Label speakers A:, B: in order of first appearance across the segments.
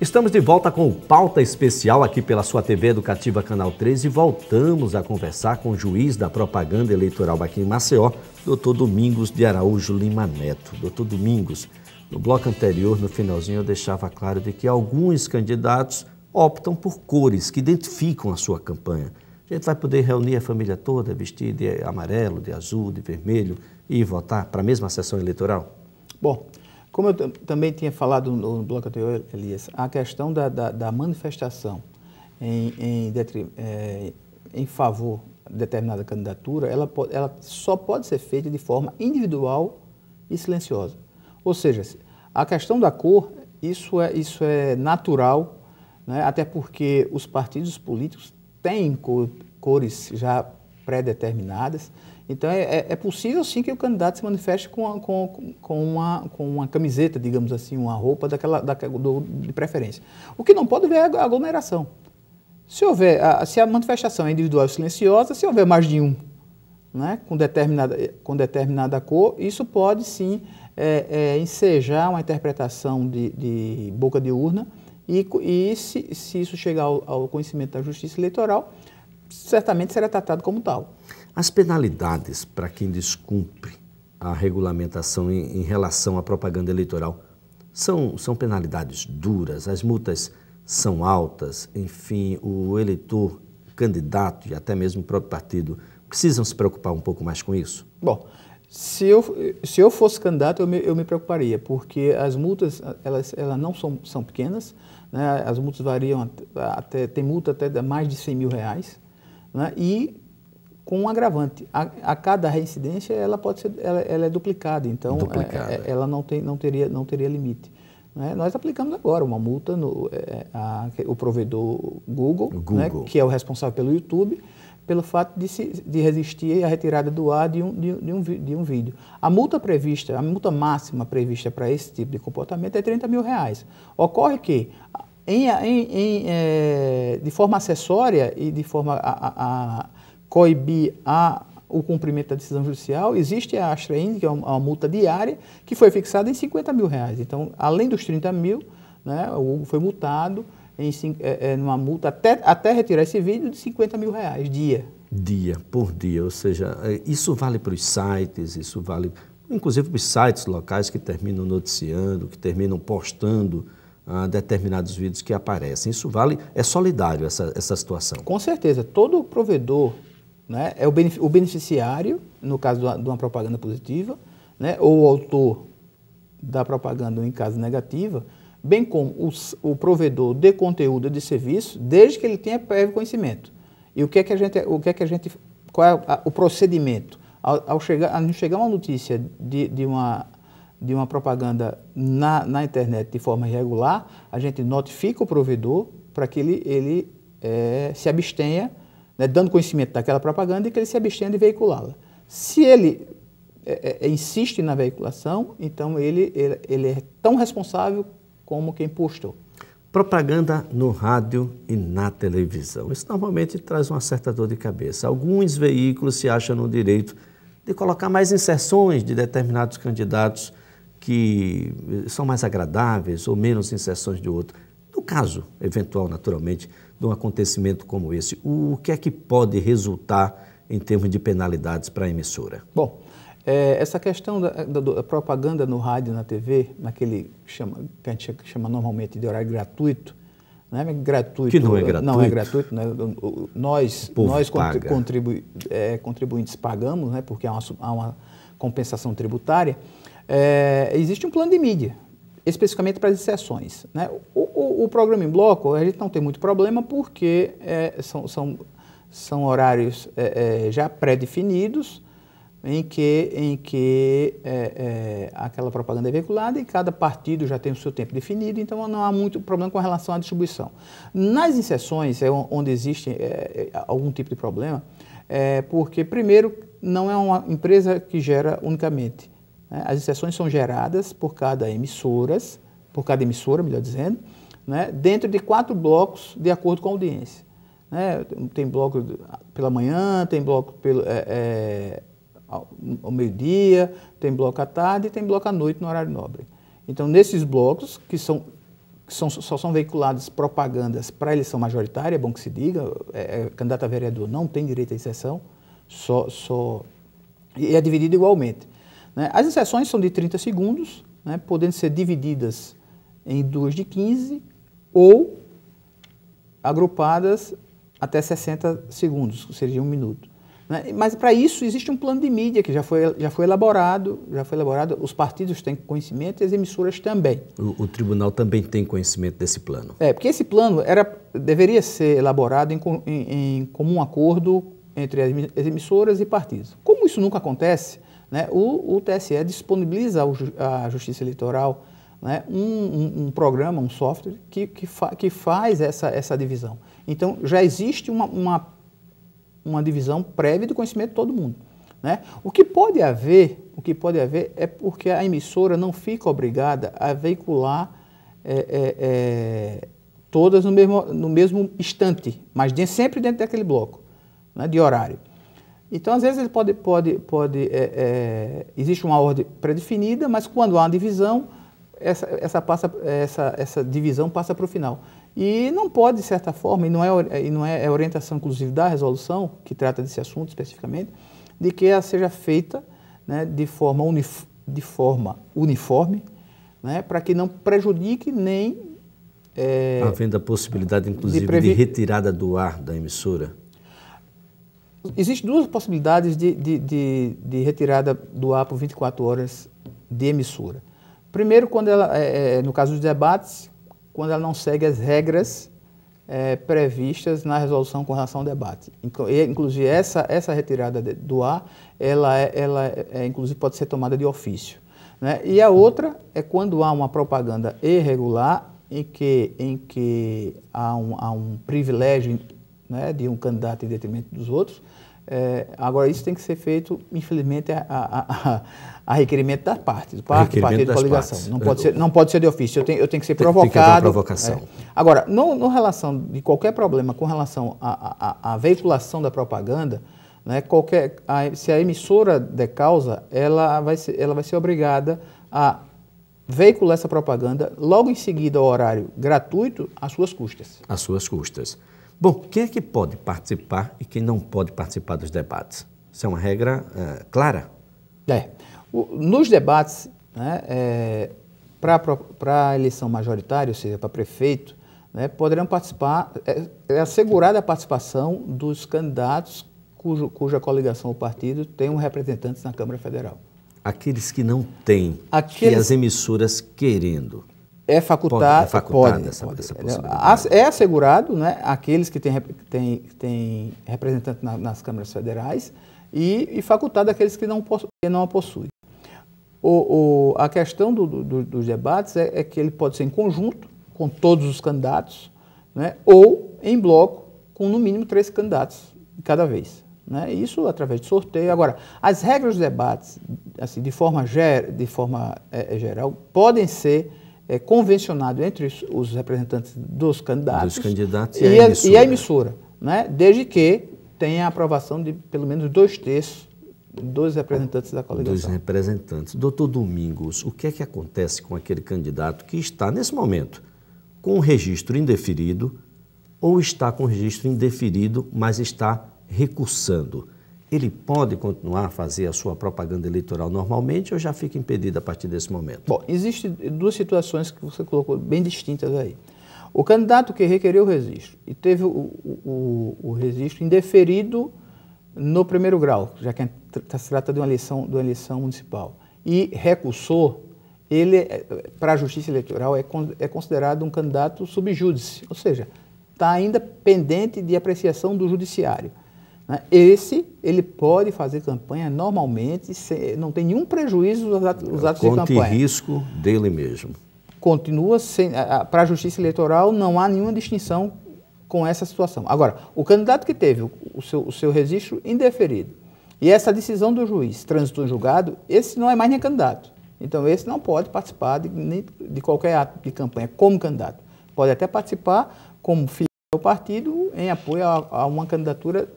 A: Estamos de volta com o Pauta Especial aqui pela sua TV Educativa Canal 13 e voltamos a conversar com o juiz da propaganda eleitoral aqui em Maceió, doutor Domingos de Araújo Lima Neto. Doutor Domingos, no bloco anterior, no finalzinho, eu deixava claro de que alguns candidatos optam por cores que identificam a sua campanha. A gente vai poder reunir a família toda, vestir de amarelo, de azul, de vermelho e votar para a mesma sessão eleitoral?
B: Bom, como eu também tinha falado no, no bloco anterior, Elias, a questão da, da, da manifestação em, em, é, em favor de determinada candidatura, ela, ela só pode ser feita de forma individual e silenciosa. Ou seja, a questão da cor, isso é, isso é natural, né? até porque os partidos políticos têm cores já pré-determinadas. Então, é, é, é, possível sim que o candidato se manifeste com, a, com, com, uma, com uma camiseta, digamos assim, uma roupa daquela, da, do, de preferência. O que não pode haver é aglomeração. Se, houver, a, se a manifestação é individual e silenciosa, se houver mais de um né, com, determinada, com determinada cor, isso pode sim é, é, ensejar uma interpretação de, de boca de urna e, e se, se, isso chegar ao, ao conhecimento da Justiça Eleitoral, certamente será tratado como tal. As penalidades para quem
A: descumpre a regulamentação em, em relação à propaganda eleitoral são, são penalidades duras, as multas são altas, enfim, o eleitor, candidato e até mesmo o próprio partido precisam se preocupar um pouco mais com isso?
B: Bom, se eu, se eu fosse candidato, eu me, eu me preocuparia, porque as multas, elas, elas não são, são pequenas, né? as multas variam até, até, tem multa até de mais de 100 mil reais, né? e com um agravante. A, a, cada reincidência ela pode ser, ela, ela é duplicada, então duplicada. É, é, ela não, tem, não, teria, não teria limite. Né? Nós aplicamos agora uma multa no é, a, o provedor Google, né? Google. Né? que é o responsável pelo YouTube, pelo fato de, se, de resistir à retirada do ar de um, de, de, um, de um vídeo. A multa prevista, a multa máxima prevista para esse tipo de comportamento é 30 mil reais. Ocorre que em, em, é, de forma acessória e de forma a, a, a coibir a, o cumprimento da decisão judicial, existe a Astrain, que é uma, uma, multa diária, que foi fixada em 50 mil reais. Então, além dos 30 mil, né, o Hugo foi multado em é, é, multa, até, até retirar esse vídeo, de 50 mil reais dia.
A: Dia, por dia. Ou seja, isso vale para os sites, isso vale inclusive para os sites locais que terminam noticiando, que terminam postando a determinados vídeos que aparecem. Isso vale, é solidário essa, essa
B: situação. Com certeza, todo provedor né, é o, o beneficiário, no caso de uma propaganda positiva, né, ou o autor da propaganda em caso negativa, bem como o, o provedor de conteúdo e de serviço, desde que ele tenha prévio conhecimento. E o que é que a gente, o que é que a gente, qual é o procedimento? Ao, ao chegar, ao chegar uma notícia de, de uma de uma propaganda na, na internet de forma irregular, a gente notifica o provedor para que ele, ele é, se abstenha, né, dando conhecimento daquela propaganda e que ele se abstenha de veiculá-la. Se ele é, é, é, insiste na veiculação, então ele, ele, ele é tão responsável como quem postou.
A: Propaganda no rádio e na televisão. Isso normalmente traz uma certa dor de cabeça. Alguns veículos se acham no direito de colocar mais inserções de determinados candidatos que eh, são mais agradáveis ou menos inserções de outro. No caso eventual, naturalmente, de um acontecimento como esse, o que é que pode resultar em termos de penalidades para a emissora? Bom,
B: é, essa questão da, eh, da, da, propaganda no rádio e na TV, naquele chama, que a gente chama normalmente de horário gratuito, não é gratuito. Que não é gratuito. Não é gratuito. Né? Nós, nós contribu é, contribuintes pagamos, né? porque há uma, há uma compensação tributária. É, existe um plano de mídia, especificamente para as exceções. Né? O, o, o, programa em bloco, a gente não tem muito problema, porque é, são, são, são horários é, é, já pré-definidos, em que, em que é, é, aquela propaganda é veiculada e cada partido já tem o seu tempo definido, então não há muito problema com relação à distribuição. Nas inserções, é onde existe é, é, algum tipo de problema, é porque, primeiro, não é uma empresa que gera unicamente. Né? As inserções são geradas por cada emissora por cada emissora, melhor dizendo, né? dentro de quatro blocos de acordo com a audiência. Né? Tem bloco pela manhã, tem bloco pelo, é, é ao, meio-dia, tem bloco à tarde e tem bloco à noite no horário nobre. Então, nesses blocos, que são que são, só são veiculadas propagandas para eleição majoritária, é bom que se diga, é, é, candidato a vereador não tem direito à exceção só, só e é dividido igualmente. Né? As exceções são de 30 segundos, né, podendo ser divididas em duas de 15 ou agrupadas até 60 segundos, que seria um minuto. Né? Mas para isso existe um plano de mídia que já foi, já foi elaborado, já foi elaborado, os partidos têm conhecimento e as emissoras também. O, o
A: tribunal também tem conhecimento desse plano.
B: É, porque esse plano era, deveria ser elaborado em, em, em comum acordo entre as, emissoras e partidos. Como isso nunca acontece, né, o, o, TSE disponibiliza à Justiça Eleitoral né, um, um, um, programa, um software que, que, fa, que faz essa, essa divisão. Então já existe uma, uma uma divisão prévia do conhecimento de todo mundo. Né? O que pode haver, o que pode haver é porque a emissora não fica obrigada a veicular é, é, é, todas no mesmo, no mesmo instante, mas de, sempre dentro daquele bloco né, de horário. Então, às vezes, ele pode, pode, pode é, é, existe uma ordem pré-definida, mas quando há uma divisão, essa, essa, passa, essa, essa divisão passa para o final. E não pode, de certa forma, e não é, e não é, é orientação inclusive da resolução, que trata desse assunto especificamente, de que ela seja feita né, de, forma unif de forma uniforme, né, para que não prejudique nem. É, Havendo
A: a possibilidade, inclusive, de, de retirada do ar da
B: emissora? Existem duas possibilidades de, de, de, de, retirada do ar por 24 horas de emissora. Primeiro, quando ela, é, é no caso dos debates, quando ela não segue as regras é, previstas na resolução com relação ao debate. Inclusive, essa, essa retirada do ar, ela, é, ela é, é, inclusive pode ser tomada de ofício. Né? E a outra é quando há uma propaganda irregular em que, em que há, um, há um privilégio né, de um candidato em detrimento dos outros, é, agora, isso tem que ser feito, infelizmente, a, a, a, requerimento da parte, do partido de coligação. Partes. Não pode, ser, não pode ser de ofício, eu tenho, eu tenho que ser provocado. Tem que haver provocação. É. Agora, no, no, relação de qualquer problema com relação à veiculação da propaganda, né, qualquer, se a emissora de causa, ela vai ser, ela vai ser obrigada a veicular essa propaganda logo em seguida ao horário gratuito, às suas custas. Às
A: suas custas.
B: Bom, quem é que
A: pode participar e quem não pode participar dos debates? Isso é uma regra é, clara?
B: É. O, nos debates, né, é, para a eleição majoritária, ou seja, para prefeito, né, poderão participar, é, é, assegurada a participação dos candidatos cujo, cuja coligação ou partido tem um representante na Câmara Federal.
A: Aqueles que não têm, Aqueles... e as emissoras querendo. É facultado, é facultado pode, é essa, pode, essa possibilidade.
B: É assegurado, né, aqueles que têm tem, tem representante na, nas câmaras federais e, e facultado aqueles que não, possu, não a possuem. O, o, a questão do, do, dos debates é, é, que ele pode ser em conjunto com todos os candidatos, né, ou em bloco com no mínimo três candidatos cada vez. Né? Isso através de sorteio. Agora, as regras dos debates, assim, de forma, ger, de forma é, é, geral, podem ser é, convencionado entre os, representantes dos candidatos, dos candidatos e, e, a emissora. E a emissora né? Desde que tenha aprovação de pelo menos dois terços dos representantes da coligação. Dos
A: representantes. Doutor Domingos, o que é que acontece com aquele candidato que está, nesse momento, com o registro indeferido ou está com o registro indeferido, mas está recursando? ele pode continuar a fazer a sua propaganda
B: eleitoral normalmente ou já fica impedido a partir desse momento? Bom, existem duas situações que você colocou bem distintas aí. O candidato que requeriu o registro e teve o, o, o registro indeferido no primeiro grau, já que se trata de uma eleição, de uma eleição municipal, e recusou, ele, é, para a justiça eleitoral, é, é considerado um candidato subjúdice, ou seja, está ainda pendente de apreciação do judiciário. Né? Esse, ele pode fazer campanha normalmente, sem, não tem nenhum prejuízo dos atos, atos de campanha. Conte
A: risco dele mesmo.
B: Continua, para a justiça eleitoral não há nenhuma distinção com essa situação. Agora, o candidato que teve o seu, o seu registro indeferido e essa decisão do juiz trânsito julgado, esse não é mais nem candidato. Então, esse não pode participar de, de qualquer ato de campanha como candidato. Pode até participar como filho do partido em apoio a, a uma candidatura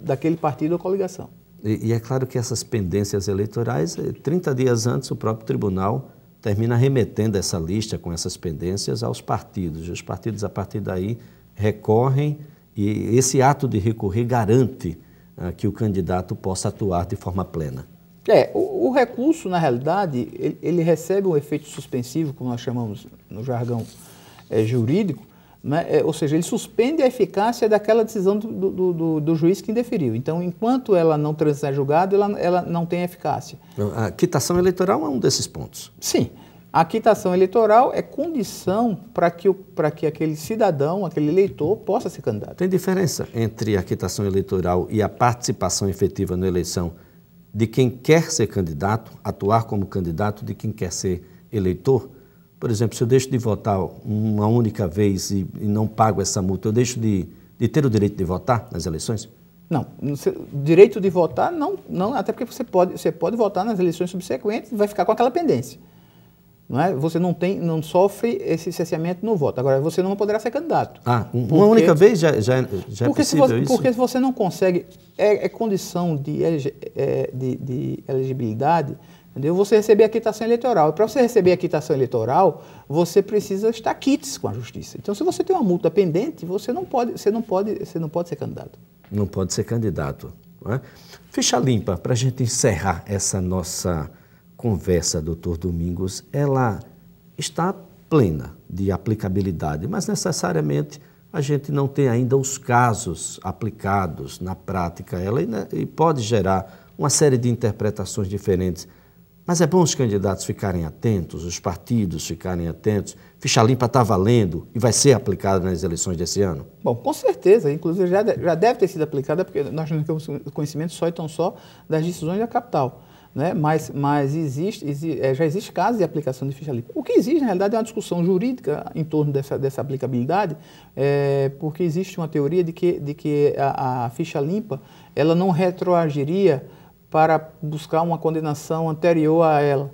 B: daquele partido ou coligação.
A: E, e, é claro que essas pendências eleitorais, 30 eh, dias antes, o próprio tribunal termina remetendo essa lista com essas pendências aos partidos. Os partidos, a partir daí, recorrem e esse ato de recorrer garante ah, que o candidato possa atuar de forma plena.
B: É, o, o recurso, na realidade, ele, ele, recebe um efeito suspensivo, como nós chamamos no jargão é, jurídico, né? É, ou seja, ele suspende a eficácia daquela decisão do, do, do, do juiz que indeferiu. Então, enquanto ela não transitar julgado, ela, ela não tem eficácia. Então, a quitação eleitoral é um desses pontos. Sim. A quitação eleitoral é condição para que, que aquele cidadão, aquele eleitor, possa ser candidato. Tem diferença
A: entre a quitação eleitoral e a participação efetiva na eleição de quem quer ser candidato, atuar como candidato, de quem quer ser eleitor? Por exemplo, se eu deixo de votar uma única vez e, e não pago essa multa, eu deixo de, de ter o direito de votar nas eleições?
B: Não, direito de votar não, não, até porque você pode, você pode votar nas eleições subsequentes e vai ficar com aquela pendência. Não é? Você não tem, não sofre esse cessamento, no voto. Agora, você não poderá ser candidato.
A: Ah, uma porque, única vez já, já, é, já é possível se você, isso? Porque
B: se você não consegue, é, é condição de, é, de, de elegibilidade Entendeu? Você receber a quitação eleitoral. E para você receber a quitação eleitoral, você precisa estar quites com a justiça. Então, se você tem uma multa pendente, você não pode, você não pode, você não pode ser candidato. Não pode ser candidato. É? Ficha limpa, para a gente encerrar essa
A: nossa conversa, doutor Domingos, ela está plena de aplicabilidade, mas necessariamente a gente não tem ainda os casos aplicados na prática. Ela e pode gerar uma série de interpretações diferentes. Mas é bom os candidatos ficarem atentos, os partidos ficarem atentos. Ficha limpa está valendo e vai ser aplicada nas eleições desse ano?
B: Bom, com certeza. Inclusive, já, já deve ter sido aplicada, porque nós não temos conhecimento só e tão só das decisões da capital. Né? Mas, mas existe, é, já existe caso de aplicação de ficha limpa. O que existe, na realidade, é uma discussão jurídica em torno dessa, dessa aplicabilidade, é, porque existe uma teoria de que, de que a, a ficha limpa ela não retroagiria para buscar uma condenação anterior a ela,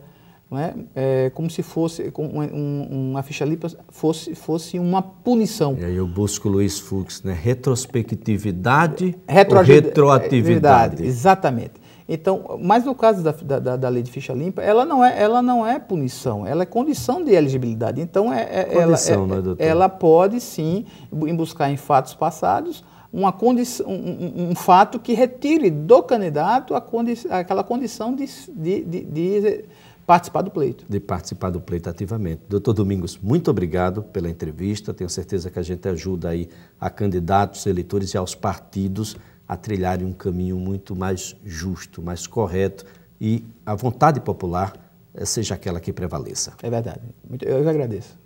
B: não é? é como se fosse um, uma ficha limpa fosse fosse uma punição. E aí eu busco Luiz Fux, né? Retrospectividade, Retro retroatividade. É, exatamente. Então, mas no caso da, da, da, lei de ficha limpa, ela não é, ela não é punição, ela é condição de elegibilidade. Então, é, é condição, ela, é, né, ela pode sim buscar em fatos passados uma condição, um, um, fato que retire do candidato condi aquela condição de, de, de, de, participar do pleito. De participar do pleito ativamente. Doutor Domingos, muito
A: obrigado pela entrevista. Tenho certeza que a gente ajuda aí a candidatos, eleitores e aos partidos a trilharem um caminho muito mais justo, mais correto e a vontade popular eh, seja aquela que prevaleça. É verdade.
B: Eu que agradeço.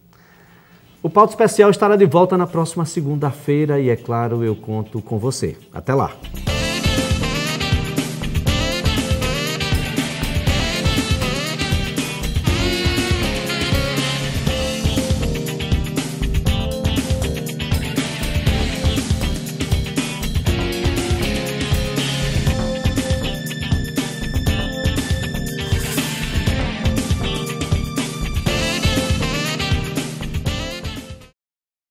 A: O Pauta Especial estará de volta na próxima segunda-feira e, é claro, eu conto com você. Até lá!